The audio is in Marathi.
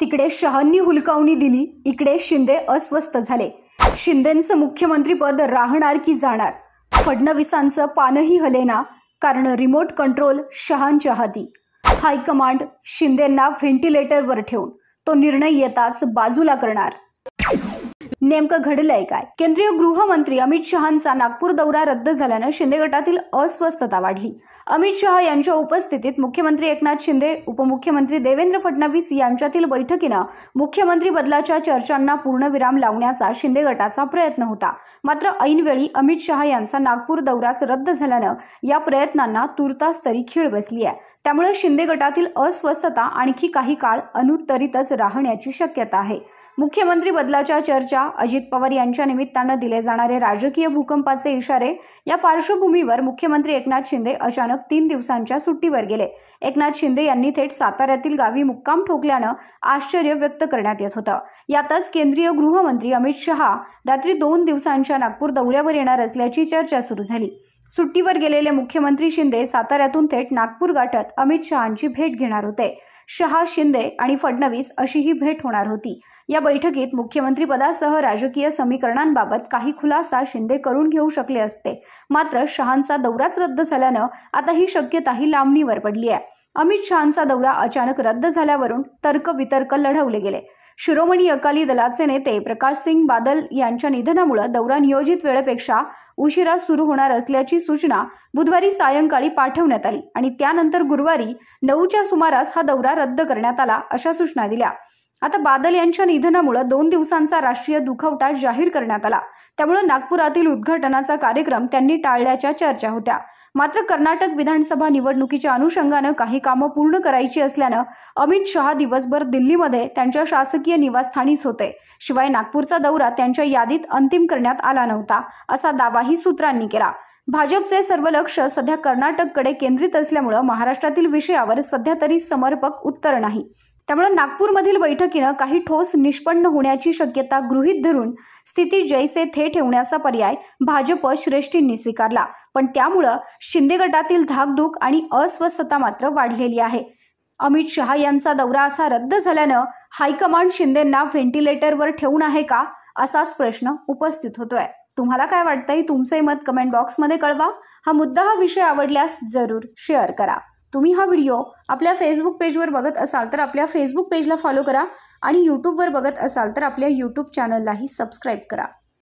तिकडे शहांनी हुलकावणी दिली इकडे शिंदे अस्वस्थ झाले शिंदेचं मुख्यमंत्रीपद राहणार की जाणार फडणवीसांचं पानही हलेना कारण रिमोट कंट्रोल शहांच्या हाती हायकमांड शिंदेंना व्हेंटिलेटरवर ठेवून तो निर्णय येताच बाजूला करणार नेमकं घडलंय काय केंद्रीय गृहमंत्री अमित शहाचा नागपूर दौरा रद्द झाल्यानं शिंदे गटातील अस्वस्थता वाढली अमित शहा यांच्या उपस्थितीत मुख्यमंत्री एकनाथ शिंदे उपमुख्यमंत्री देवेंद्र फडणवीस यांच्यातील बैठकीनं मुख्यमंत्री बदलाच्या चर्चांना पूर्णविराम लावण्याचा शिंदे गटाचा प्रयत्न होता मात्र ऐनवेळी अमित शहा यांचा नागपूर दौराच रद्द झाल्यानं या प्रयत्नांना तुर्तास तरी खीळ बसली आहे त्यामुळे शिंदे गटातील अस्वस्थता आणखी काही काळ अनुत्तरितच राहण्याची शक्यता आहे मुख्यमंत्री बदलाच्या चर्चा अजित पवार यांच्या निमित्तानं दिले जाणारे राजकीय भूकंपाचे इशारे या पार्श्वभूमीवर मुख्यमंत्री एकनाथ शिंदे अचानक तीन दिवसांच्या सुट्टीवर गेले एकनाथ शिंदे यांनी थेट साताऱ्यातील गावी मुक्काम ठोकल्यानं आश्चर्य व्यक्त करण्यात येत होतं यातच केंद्रीय गृहमंत्री अमित शहा रात्री दोन दिवसांच्या नागपूर दौऱ्यावर येणार असल्याची चर्चा सुरू झाली सुट्टीवर गेलेले मुख्यमंत्री शिंदे साताऱ्यातून थेट नागपूर गाठत अमित शहांची भेट घेणार होते शहा शिंदे आणि फडणवीस अशी ही भेट होणार होती या बैठकीत मुख्यमंत्रीपदासह राजकीय समीकरणांबाबत काही खुलासा शिंदे करून घेऊ शकले असते मात्र शहांचा दौराच रद्द झाल्यानं आता ही शक्यताही लांबणीवर पडली आहे अमित शहांचा दौरा अचानक रद्द झाल्यावरून तर्कवितर्क लढवले गेले शिरोमणी अकाली दलाचे नेते प्रकाश सिंग बादल यांच्या निधनामुळे दौरा नियोजित वेळेपेक्षा उशिरा सुरू होणार असल्याची सूचना बुधवारी सायंकाळी पाठवण्यात आली आणि त्यानंतर गुरुवारी नऊच्या सुमारास हा दौरा रद्द करण्यात आला अशा सूचना दिल्या आता बादल यांच्या निधनामुळे दोन दिवसांचा राष्ट्रीय दुखवटा जाहीर करण्यात आला त्यामुळे नागपुरातील उद्घाटनाचा कार्यक्रम त्यांनी टाळल्याच्या चर्चा होत्या मात्र कर्नाटक विधानसभा निवडणुकीच्या अनुषंगानं काही कामं पूर्ण करायची असल्यानं अमित शहा दिवसभर दिल्लीमध्ये त्यांच्या शासकीय निवासस्थानीच होते शिवाय नागपूरचा दौरा त्यांच्या यादीत अंतिम करण्यात आला नव्हता असा दावाही सूत्रांनी केला भाजपचे सर्व लक्ष सध्या कर्नाटककडे केंद्रित असल्यामुळं महाराष्ट्रातील विषयावर सध्या तरी समर्पक उत्तर नाही त्यामुळे नागपूरमधील बैठकीनं काही ठोस निष्पन्न होण्याची शक्यता गृहीत धरून स्थिती जैसे थे ठेवण्याचा पर्याय भाजप श्रेष्ठींनी स्वीकारला पण त्यामुळं शिंदे गटातील धाकधूक आणि अस्वस्थता मात्र वाढलेली आहे अमित शहा यांचा दौरा असा रद्द झाल्यानं हायकमांड शिंदेंना व्हेंटिलेटरवर ठेवून आहे का असाच प्रश्न उपस्थित होतोय तुम्हाला काय वाटतं हे तुमचे मत कमेंट बॉक्समध्ये कळवा हा मुद्दा हा विषय आवडल्यास जरूर शेअर करा तुम्ही हा व्हिडिओ आपल्या फेसबुक पेजवर बघत असाल तर आपल्या फेसबुक पेजला फॉलो करा आणि यूट्यूबवर बघत असाल तर आपल्या यूट्यूब चॅनललाही सबस्क्राईब करा